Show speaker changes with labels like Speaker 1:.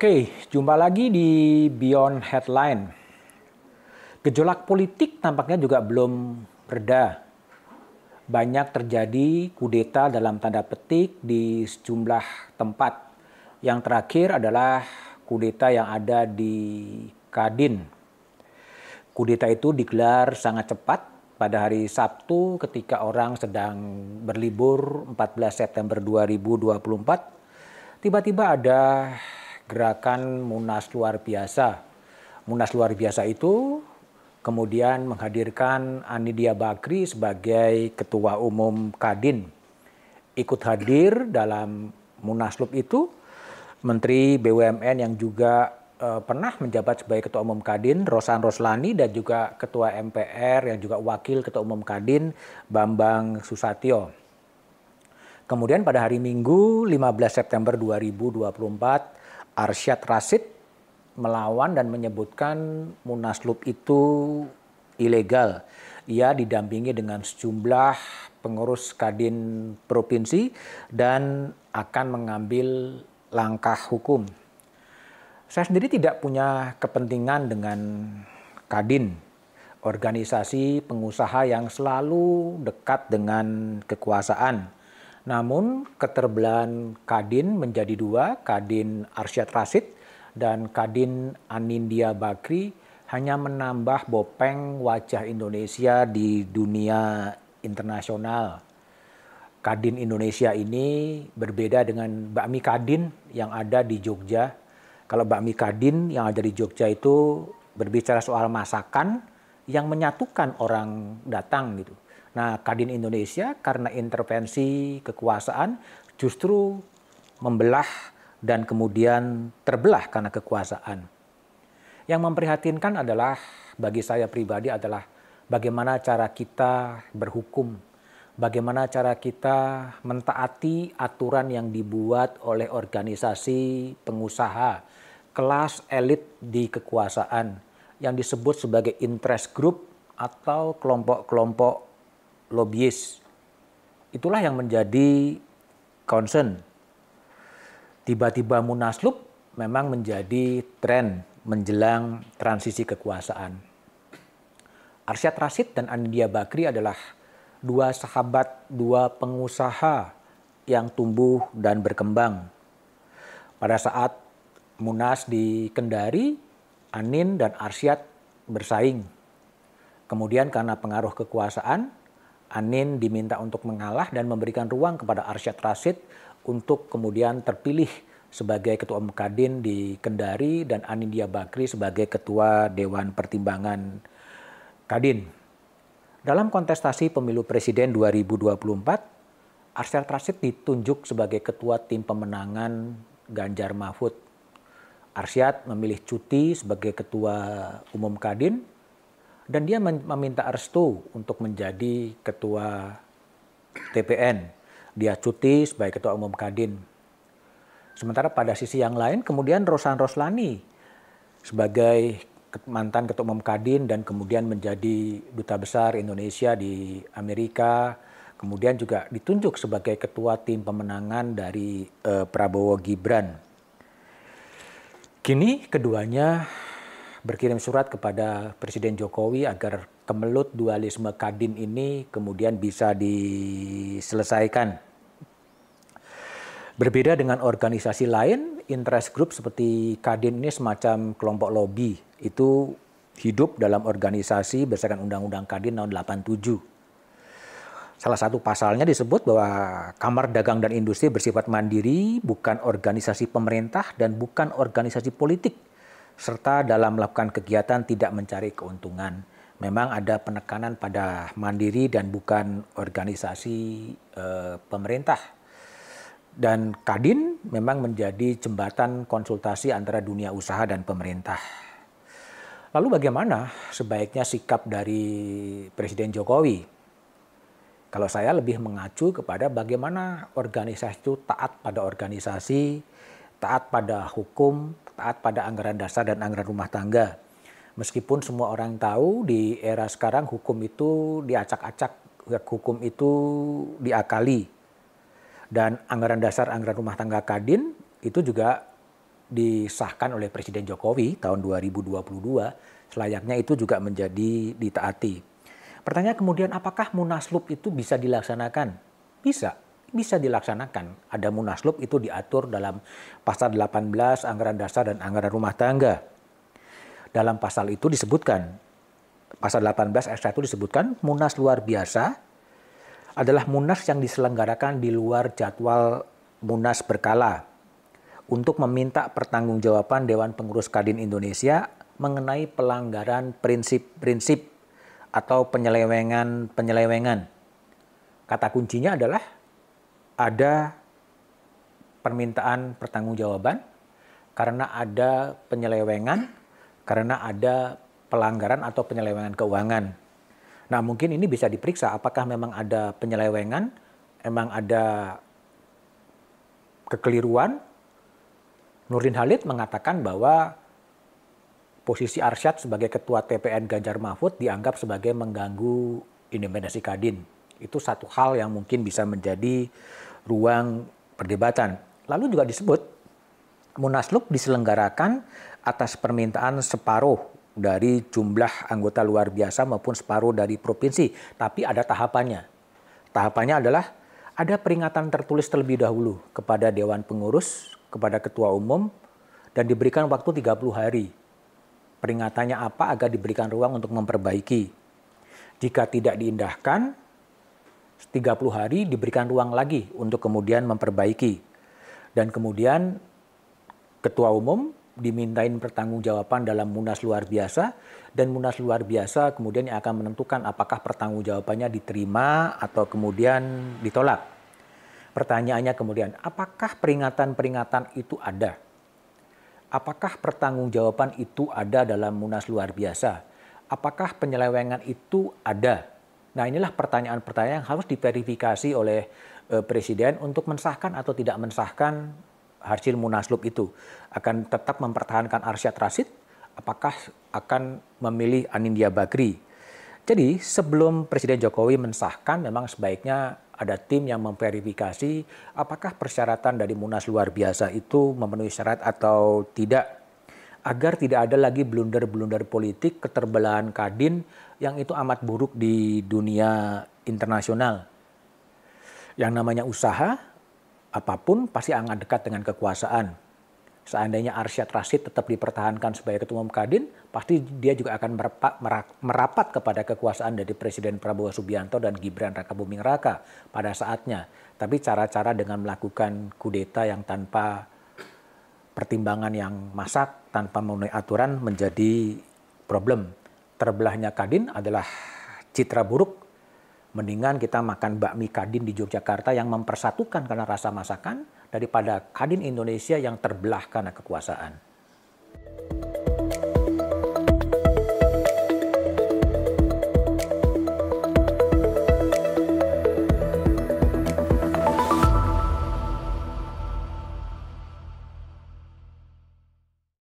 Speaker 1: Oke, jumpa lagi di Beyond Headline. Gejolak politik tampaknya juga belum reda. Banyak terjadi kudeta dalam tanda petik di sejumlah tempat. Yang terakhir adalah kudeta yang ada di Kadin. Kudeta itu digelar sangat cepat pada hari Sabtu ketika orang sedang berlibur 14 September 2024. Tiba-tiba ada gerakan Munas luar biasa. Munas luar biasa itu kemudian menghadirkan Anidia Bakri sebagai ketua umum Kadin. Ikut hadir dalam Munaslup itu Menteri BUMN yang juga eh, pernah menjabat sebagai ketua umum Kadin, Rosan Roslani dan juga ketua MPR yang juga wakil ketua umum Kadin Bambang Susatyo. Kemudian pada hari Minggu 15 September 2024 Arsyad Rasid melawan dan menyebutkan Munaslup itu ilegal. Ia didampingi dengan sejumlah pengurus Kadin provinsi dan akan mengambil langkah hukum. Saya sendiri tidak punya kepentingan dengan Kadin, organisasi pengusaha yang selalu dekat dengan kekuasaan. Namun keterbelahan Kadin menjadi dua, Kadin Arsyad Rasid dan Kadin Anindya Bakri hanya menambah bopeng wajah Indonesia di dunia internasional. Kadin Indonesia ini berbeda dengan bakmi Kadin yang ada di Jogja. Kalau bakmi Kadin yang ada di Jogja itu berbicara soal masakan yang menyatukan orang datang gitu. Nah, Kadin Indonesia karena intervensi kekuasaan justru membelah dan kemudian terbelah karena kekuasaan. Yang memprihatinkan adalah bagi saya pribadi adalah bagaimana cara kita berhukum, bagaimana cara kita mentaati aturan yang dibuat oleh organisasi pengusaha, kelas elit di kekuasaan yang disebut sebagai interest group atau kelompok-kelompok lobbyis. Itulah yang menjadi concern. Tiba-tiba munaslup memang menjadi tren menjelang transisi kekuasaan. Arsyad Rashid dan Andia Bakri adalah dua sahabat, dua pengusaha yang tumbuh dan berkembang. Pada saat Munas di Kendari, Anin dan Arsyad bersaing. Kemudian karena pengaruh kekuasaan, Anin diminta untuk mengalah dan memberikan ruang kepada Arsyad Rashid untuk kemudian terpilih sebagai ketua Mekadin di Kendari dan Anindya Bakri sebagai ketua Dewan Pertimbangan Kadin. Dalam kontestasi pemilu presiden 2024, Arsyad Rashid ditunjuk sebagai ketua tim pemenangan Ganjar Mahfud. Arsyad memilih cuti sebagai ketua umum Kadin dan dia meminta restu untuk menjadi ketua TPN. Dia cuti sebagai ketua umum Kadin. Sementara pada sisi yang lain kemudian Rosan Roslani sebagai mantan ketua umum Kadin dan kemudian menjadi duta besar Indonesia di Amerika, kemudian juga ditunjuk sebagai ketua tim pemenangan dari uh, Prabowo Gibran. Kini keduanya berkirim surat kepada Presiden Jokowi agar kemelut dualisme Kadin ini kemudian bisa diselesaikan. Berbeda dengan organisasi lain, interest group seperti Kadin ini semacam kelompok lobby. Itu hidup dalam organisasi berdasarkan Undang-Undang Kadin tahun 87 salah satu pasalnya disebut bahwa Kamar Dagang dan Industri bersifat mandiri, bukan organisasi pemerintah dan bukan organisasi politik serta dalam melakukan kegiatan tidak mencari keuntungan. Memang ada penekanan pada mandiri dan bukan organisasi e, pemerintah. Dan Kadin memang menjadi jembatan konsultasi antara dunia usaha dan pemerintah. Lalu bagaimana sebaiknya sikap dari Presiden Jokowi? Kalau saya lebih mengacu kepada bagaimana organisasi itu taat pada organisasi, taat pada hukum, taat pada anggaran dasar dan anggaran rumah tangga. Meskipun semua orang tahu di era sekarang hukum itu diacak-acak, hukum itu diakali. Dan anggaran dasar anggaran rumah tangga Kadin itu juga disahkan oleh Presiden Jokowi tahun 2022, selayaknya itu juga menjadi ditaati. Pertanyaan kemudian apakah munaslup itu bisa dilaksanakan? Bisa, bisa dilaksanakan. Ada munaslub itu diatur dalam pasal 18 anggaran dasar dan anggaran rumah tangga. Dalam pasal itu disebutkan, pasal 18 ayat 1 disebutkan munas luar biasa adalah munas yang diselenggarakan di luar jadwal munas berkala untuk meminta pertanggungjawaban Dewan Pengurus Kadin Indonesia mengenai pelanggaran prinsip-prinsip atau penyelewengan-penyelewengan. Kata kuncinya adalah ada permintaan pertanggungjawaban karena ada penyelewengan, karena ada pelanggaran atau penyelewengan keuangan. Nah, mungkin ini bisa diperiksa apakah memang ada penyelewengan, emang ada kekeliruan. Nurdin Halid mengatakan bahwa posisi Arsyad sebagai ketua TPN Ganjar Mahfud dianggap sebagai mengganggu independensi Kadin. Itu satu hal yang mungkin bisa menjadi ruang perdebatan. Lalu juga disebut Munaslup diselenggarakan atas permintaan separuh dari jumlah anggota luar biasa maupun separuh dari provinsi, tapi ada tahapannya. Tahapannya adalah ada peringatan tertulis terlebih dahulu kepada dewan pengurus, kepada ketua umum, dan diberikan waktu 30 hari. Peringatannya apa agar diberikan ruang untuk memperbaiki. Jika tidak diindahkan, 30 hari diberikan ruang lagi untuk kemudian memperbaiki. Dan kemudian ketua umum dimintain pertanggungjawaban dalam munas luar biasa dan munas luar biasa kemudian yang akan menentukan apakah pertanggungjawabannya diterima atau kemudian ditolak. Pertanyaannya kemudian, apakah peringatan-peringatan itu ada? Apakah pertanggungjawaban itu ada dalam munas luar biasa? Apakah penyelewengan itu ada? Nah inilah pertanyaan-pertanyaan yang harus diverifikasi oleh e, Presiden untuk mensahkan atau tidak mensahkan hasil munaslup itu. Akan tetap mempertahankan Arsyad Rasid, apakah akan memilih Anindya Bakri. Jadi sebelum Presiden Jokowi mensahkan memang sebaiknya ada tim yang memverifikasi apakah persyaratan dari Munas luar biasa itu memenuhi syarat atau tidak agar tidak ada lagi blunder-blunder politik, keterbelahan kadin yang itu amat buruk di dunia internasional. Yang namanya usaha, apapun pasti sangat dekat dengan kekuasaan. Seandainya Arsyad Rashid tetap dipertahankan sebagai ketua umum Kadin, pasti dia juga akan merapat, merapat kepada kekuasaan dari Presiden Prabowo Subianto dan Gibran Raka Buming Raka pada saatnya. Tapi cara-cara dengan melakukan kudeta yang tanpa pertimbangan yang masak, tanpa memenuhi aturan menjadi problem. Terbelahnya Kadin adalah citra buruk. Mendingan kita makan bakmi Kadin di Yogyakarta yang mempersatukan karena rasa masakan daripada Kadin Indonesia yang terbelah karena kekuasaan.